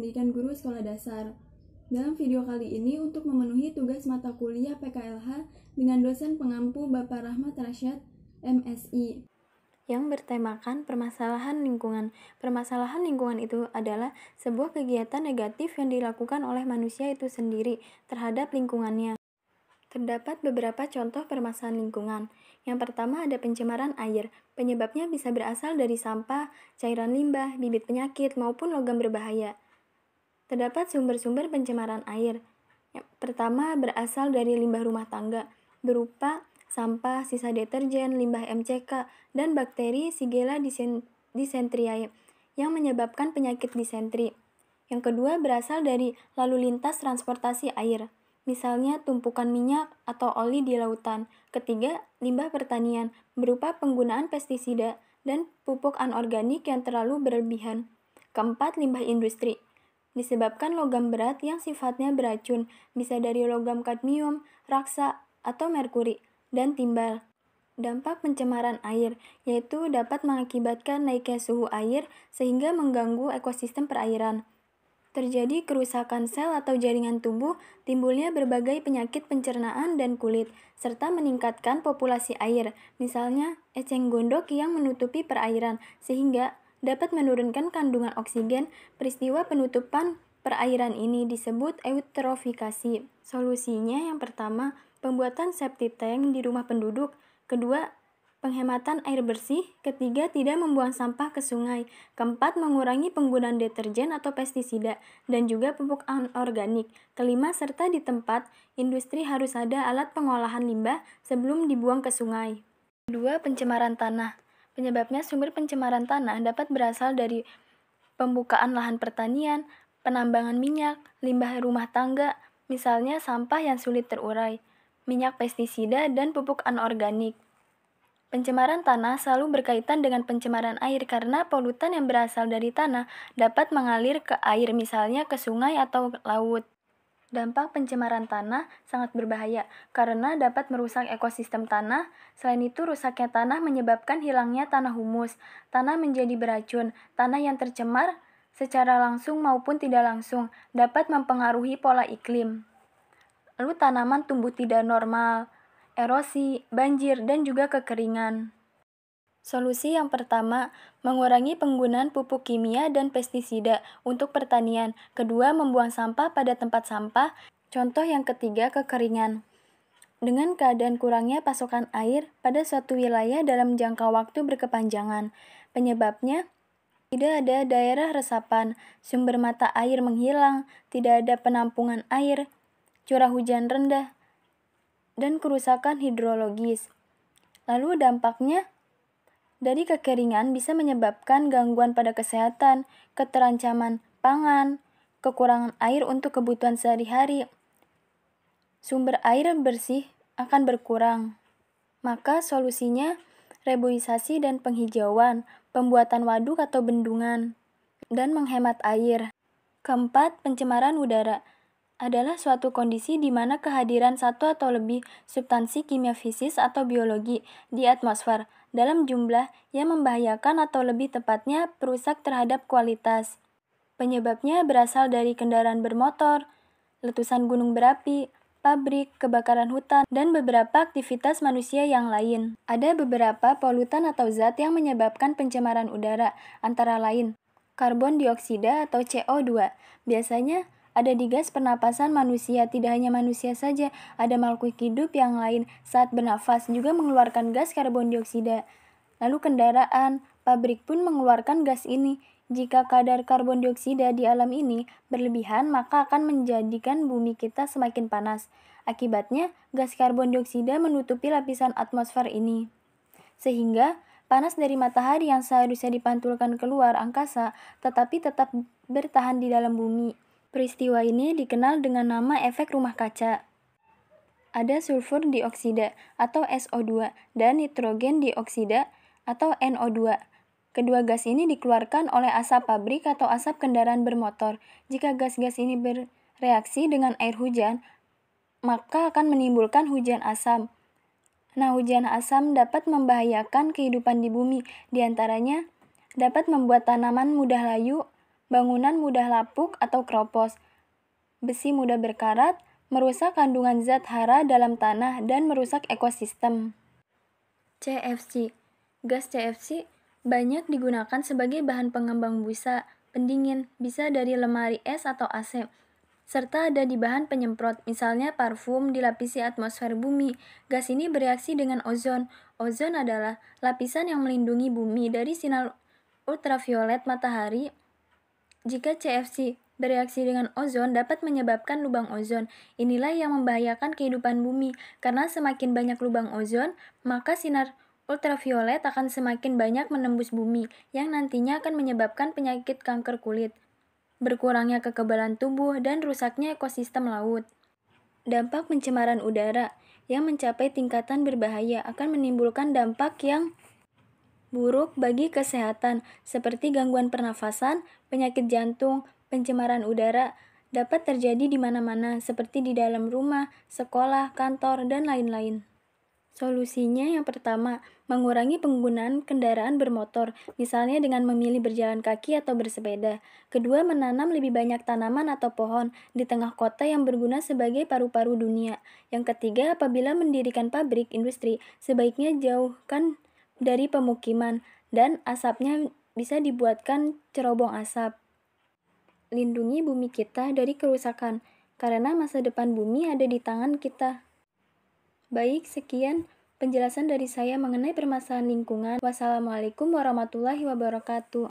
Pendidikan Guru Sekolah Dasar. Dalam video kali ini untuk memenuhi tugas mata kuliah PKLH dengan dosen pengampu Bapak Rahmat Rasyad, MSI yang bertemakan permasalahan lingkungan. Permasalahan lingkungan itu adalah sebuah kegiatan negatif yang dilakukan oleh manusia itu sendiri terhadap lingkungannya. Terdapat beberapa contoh permasalahan lingkungan. Yang pertama ada pencemaran air. Penyebabnya bisa berasal dari sampah, cairan limbah, bibit penyakit, maupun logam berbahaya. Terdapat sumber-sumber pencemaran air. Yang pertama berasal dari limbah rumah tangga berupa sampah, sisa deterjen, limbah MCK, dan bakteri Shigella disentriae yang menyebabkan penyakit disentri. Yang kedua berasal dari lalu lintas transportasi air, misalnya tumpukan minyak atau oli di lautan. Ketiga, limbah pertanian berupa penggunaan pestisida dan pupuk anorganik yang terlalu berlebihan. Keempat, limbah industri Disebabkan logam berat yang sifatnya beracun, bisa dari logam kadmium, raksa, atau merkuri, dan timbal. Dampak pencemaran air, yaitu dapat mengakibatkan naiknya suhu air sehingga mengganggu ekosistem perairan. Terjadi kerusakan sel atau jaringan tubuh, timbulnya berbagai penyakit pencernaan dan kulit, serta meningkatkan populasi air, misalnya eceng gondok yang menutupi perairan, sehingga dapat menurunkan kandungan oksigen. Peristiwa penutupan perairan ini disebut eutrofikasi. Solusinya yang pertama, pembuatan septic tank di rumah penduduk. Kedua, penghematan air bersih, ketiga tidak membuang sampah ke sungai, keempat mengurangi penggunaan deterjen atau pestisida dan juga pupuk anorganik, kelima serta di tempat industri harus ada alat pengolahan limbah sebelum dibuang ke sungai. Kedua, pencemaran tanah. Penyebabnya sumber pencemaran tanah dapat berasal dari pembukaan lahan pertanian, penambangan minyak, limbah rumah tangga, misalnya sampah yang sulit terurai, minyak pestisida, dan pupuk anorganik. Pencemaran tanah selalu berkaitan dengan pencemaran air karena polutan yang berasal dari tanah dapat mengalir ke air misalnya ke sungai atau laut. Dampak pencemaran tanah sangat berbahaya karena dapat merusak ekosistem tanah. Selain itu, rusaknya tanah menyebabkan hilangnya tanah humus. Tanah menjadi beracun. Tanah yang tercemar secara langsung maupun tidak langsung dapat mempengaruhi pola iklim. Lalu tanaman tumbuh tidak normal, erosi, banjir, dan juga kekeringan. Solusi yang pertama, mengurangi penggunaan pupuk kimia dan pestisida untuk pertanian. Kedua, membuang sampah pada tempat sampah. Contoh yang ketiga, kekeringan. Dengan keadaan kurangnya pasokan air pada suatu wilayah dalam jangka waktu berkepanjangan, penyebabnya tidak ada daerah resapan, sumber mata air menghilang, tidak ada penampungan air, curah hujan rendah, dan kerusakan hidrologis. Lalu dampaknya dari kekeringan bisa menyebabkan gangguan pada kesehatan, keterancaman pangan, kekurangan air untuk kebutuhan sehari-hari. Sumber air bersih akan berkurang. Maka solusinya reboisasi dan penghijauan, pembuatan waduk atau bendungan, dan menghemat air. Keempat, pencemaran udara adalah suatu kondisi di mana kehadiran satu atau lebih substansi kimia fisis atau biologi di atmosfer dalam jumlah yang membahayakan atau lebih tepatnya perusak terhadap kualitas. Penyebabnya berasal dari kendaraan bermotor, letusan gunung berapi, pabrik, kebakaran hutan, dan beberapa aktivitas manusia yang lain. Ada beberapa polutan atau zat yang menyebabkan pencemaran udara, antara lain karbon dioksida atau CO2. Biasanya ada di gas pernapasan manusia, tidak hanya manusia saja, ada makhluk hidup yang lain saat bernafas juga mengeluarkan gas karbon dioksida. Lalu kendaraan, pabrik pun mengeluarkan gas ini. Jika kadar karbon dioksida di alam ini berlebihan, maka akan menjadikan bumi kita semakin panas. Akibatnya, gas karbon dioksida menutupi lapisan atmosfer ini. Sehingga, panas dari matahari yang seharusnya dipantulkan keluar angkasa tetapi tetap bertahan di dalam bumi. Peristiwa ini dikenal dengan nama efek rumah kaca. Ada sulfur dioksida atau SO2 dan nitrogen dioksida atau NO2. Kedua gas ini dikeluarkan oleh asap pabrik atau asap kendaraan bermotor. Jika gas-gas ini bereaksi dengan air hujan, maka akan menimbulkan hujan asam. Nah, hujan asam dapat membahayakan kehidupan di bumi, diantaranya dapat membuat tanaman mudah layu, bangunan mudah lapuk atau kropos, besi mudah berkarat, merusak kandungan zat hara dalam tanah, dan merusak ekosistem. CFC Gas CFC banyak digunakan sebagai bahan pengembang busa, pendingin, bisa dari lemari es atau AC, serta ada di bahan penyemprot, misalnya parfum dilapisi atmosfer bumi. Gas ini bereaksi dengan ozon. Ozon adalah lapisan yang melindungi bumi dari sinar ultraviolet matahari jika CFC bereaksi dengan ozon dapat menyebabkan lubang ozon. Inilah yang membahayakan kehidupan bumi, karena semakin banyak lubang ozon, maka sinar ultraviolet akan semakin banyak menembus bumi, yang nantinya akan menyebabkan penyakit kanker kulit, berkurangnya kekebalan tubuh, dan rusaknya ekosistem laut. Dampak pencemaran udara yang mencapai tingkatan berbahaya akan menimbulkan dampak yang buruk bagi kesehatan seperti gangguan pernafasan, penyakit jantung, pencemaran udara dapat terjadi di mana-mana seperti di dalam rumah, sekolah, kantor, dan lain-lain. Solusinya yang pertama, mengurangi penggunaan kendaraan bermotor, misalnya dengan memilih berjalan kaki atau bersepeda. Kedua, menanam lebih banyak tanaman atau pohon di tengah kota yang berguna sebagai paru-paru dunia. Yang ketiga, apabila mendirikan pabrik industri, sebaiknya jauhkan dari pemukiman dan asapnya bisa dibuatkan cerobong asap. Lindungi bumi kita dari kerusakan, karena masa depan bumi ada di tangan kita. Baik, sekian penjelasan dari saya mengenai permasalahan lingkungan. Wassalamualaikum warahmatullahi wabarakatuh.